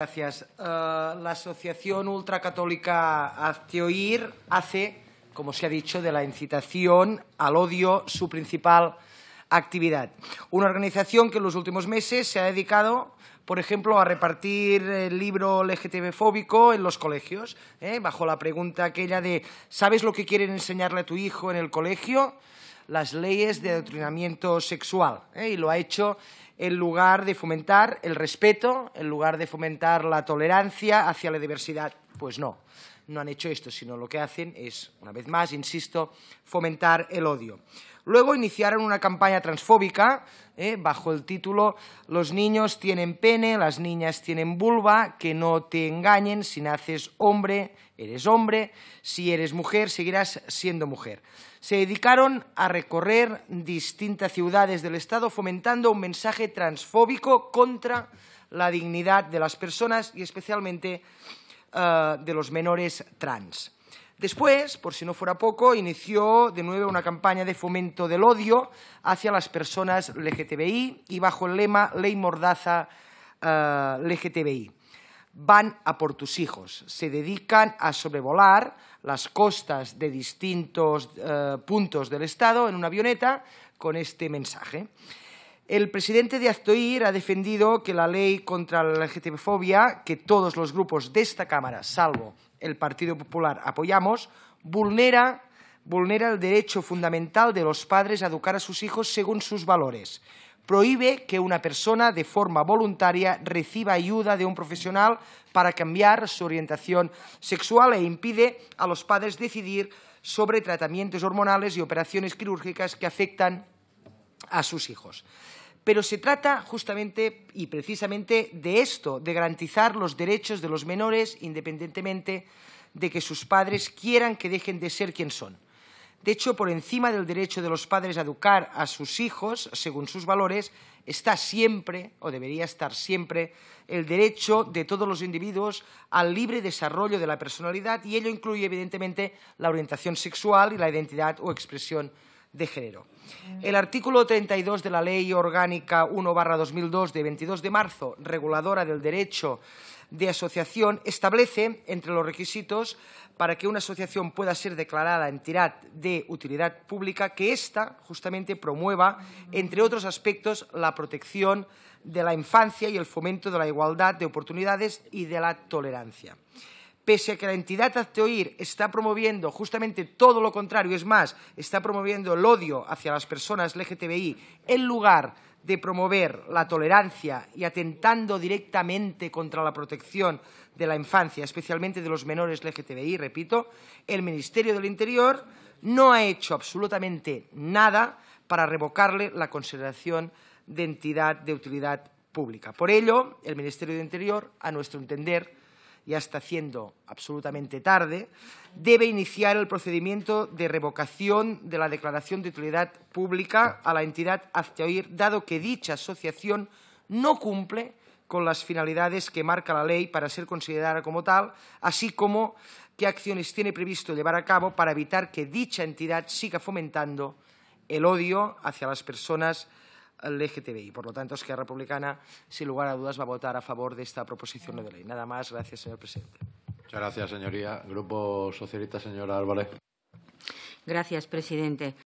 Gracias. Eh, la Asociación Ultracatólica Azteoir hace, como se ha dicho, de la incitación al odio su principal actividad. Una organización que en los últimos meses se ha dedicado, por ejemplo, a repartir el libro LGTB-fóbico en los colegios, ¿eh? bajo la pregunta aquella de ¿sabes lo que quieren enseñarle a tu hijo en el colegio? las leyes de adoctrinamiento sexual ¿eh? y lo ha hecho en lugar de fomentar el respeto, en lugar de fomentar la tolerancia hacia la diversidad. Pues no no han hecho esto, sino lo que hacen es, una vez más, insisto, fomentar el odio. Luego iniciaron una campaña transfóbica ¿eh? bajo el título Los niños tienen pene, las niñas tienen vulva, que no te engañen, si naces hombre, eres hombre, si eres mujer, seguirás siendo mujer. Se dedicaron a recorrer distintas ciudades del Estado fomentando un mensaje transfóbico contra la dignidad de las personas y especialmente eh, de los menores trans. Después, por si no fuera poco, inició de nuevo una campaña de fomento del odio hacia las personas LGTBI y bajo el lema Ley Mordaza eh, LGTBI. Van a por tus hijos. Se dedican a sobrevolar las costas de distintos eh, puntos del Estado en una avioneta con este mensaje. El presidente de Aztoir ha defendido que la ley contra la LGTBfobia, que todos los grupos de esta Cámara, salvo el Partido Popular, apoyamos, vulnera, vulnera el derecho fundamental de los padres a educar a sus hijos según sus valores. Prohíbe que una persona de forma voluntaria reciba ayuda de un profesional para cambiar su orientación sexual e impide a los padres decidir sobre tratamientos hormonales y operaciones quirúrgicas que afectan a sus hijos. Pero se trata justamente y precisamente de esto, de garantizar los derechos de los menores independientemente de que sus padres quieran que dejen de ser quien son. De hecho, por encima del derecho de los padres a educar a sus hijos según sus valores, está siempre, o debería estar siempre, el derecho de todos los individuos al libre desarrollo de la personalidad y ello incluye, evidentemente, la orientación sexual y la identidad o expresión de género. El artículo 32 de la Ley Orgánica 1-2002 de 22 de marzo, reguladora del derecho de asociación, establece entre los requisitos para que una asociación pueda ser declarada entidad de utilidad pública que ésta justamente promueva, entre otros aspectos, la protección de la infancia y el fomento de la igualdad de oportunidades y de la tolerancia pese a que la entidad acteoir está promoviendo justamente todo lo contrario, es más, está promoviendo el odio hacia las personas LGTBI, en lugar de promover la tolerancia y atentando directamente contra la protección de la infancia, especialmente de los menores LGTBI, repito, el Ministerio del Interior no ha hecho absolutamente nada para revocarle la consideración de entidad de utilidad pública. Por ello, el Ministerio del Interior, a nuestro entender, ya está haciendo absolutamente tarde, debe iniciar el procedimiento de revocación de la declaración de utilidad pública a la entidad hasta dado que dicha asociación no cumple con las finalidades que marca la ley para ser considerada como tal, así como qué acciones tiene previsto llevar a cabo para evitar que dicha entidad siga fomentando el odio hacia las personas LGTBI. Por lo tanto, Esquerra Republicana, sin lugar a dudas, va a votar a favor de esta proposición de ley. Nada más. Gracias, señor presidente. Muchas gracias, señoría. Grupo Socialista, señora Álvarez. Gracias, presidente.